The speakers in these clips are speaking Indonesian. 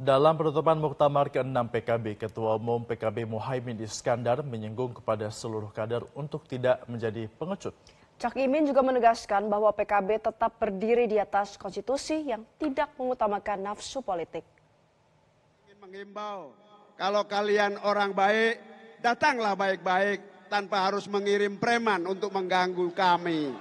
Dalam penutupan Muktamar ke-6 PKB, Ketua Umum PKB Mohaimin Iskandar menyinggung kepada seluruh kader untuk tidak menjadi pengecut. Cak Imin juga menegaskan bahwa PKB tetap berdiri di atas konstitusi yang tidak mengutamakan nafsu politik. Ingin kalau kalian orang baik, datanglah baik-baik tanpa harus mengirim preman untuk mengganggu kami.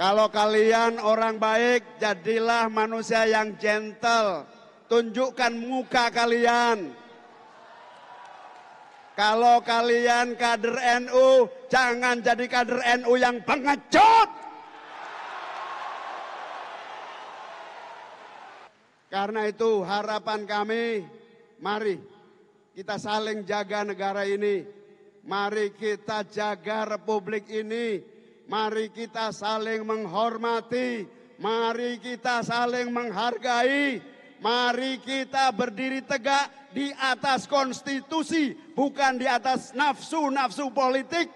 Kalau kalian orang baik, jadilah manusia yang gentle. Tunjukkan muka kalian. Kalau kalian kader NU, jangan jadi kader NU yang pengecut. Karena itu harapan kami, mari kita saling jaga negara ini. Mari kita jaga republik ini Mari kita saling menghormati, mari kita saling menghargai, mari kita berdiri tegak di atas konstitusi, bukan di atas nafsu-nafsu politik.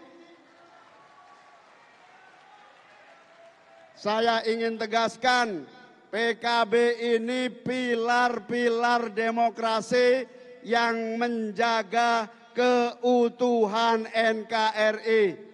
Saya ingin tegaskan, PKB ini pilar-pilar demokrasi yang menjaga keutuhan NKRI.